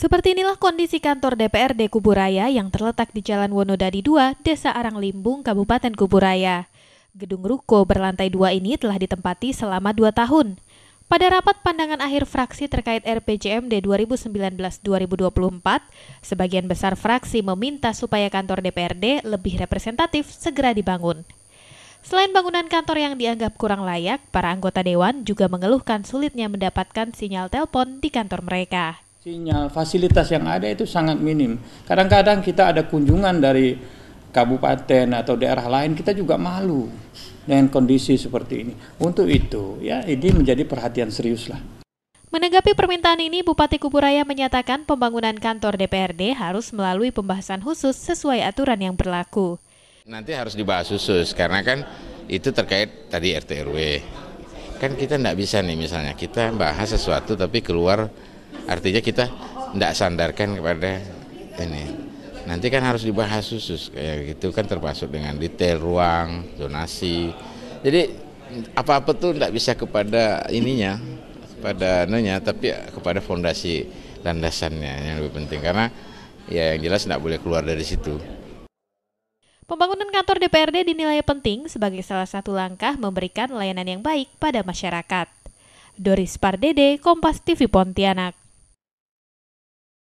Seperti inilah kondisi kantor DPRD Kuburaya yang terletak di Jalan Wonodadi 2, Desa Arang Limbung, Kabupaten Kuburaya. Gedung Ruko berlantai dua ini telah ditempati selama dua tahun. Pada rapat pandangan akhir fraksi terkait RPJMD 2019-2024, sebagian besar fraksi meminta supaya kantor DPRD lebih representatif segera dibangun. Selain bangunan kantor yang dianggap kurang layak, para anggota dewan juga mengeluhkan sulitnya mendapatkan sinyal telepon di kantor mereka sinyal fasilitas yang ada itu sangat minim. Kadang-kadang kita ada kunjungan dari kabupaten atau daerah lain kita juga malu dengan kondisi seperti ini. Untuk itu ya ini menjadi perhatian serius lah. Menanggapi permintaan ini, Bupati Kuburaya menyatakan pembangunan kantor DPRD harus melalui pembahasan khusus sesuai aturan yang berlaku. Nanti harus dibahas khusus karena kan itu terkait tadi RT RW. Kan kita tidak bisa nih misalnya kita bahas sesuatu tapi keluar Artinya kita tidak sandarkan kepada ini. Nanti kan harus dibahas khusus kayak gitu kan termasuk dengan detail ruang, zonasi. Jadi apa-apa tuh tidak bisa kepada ininya, pada nanya tapi kepada fondasi landasannya yang lebih penting karena ya yang jelas tidak boleh keluar dari situ. Pembangunan kantor DPRD dinilai penting sebagai salah satu langkah memberikan layanan yang baik pada masyarakat. Doris Pardede, Kompas TV Pontianak.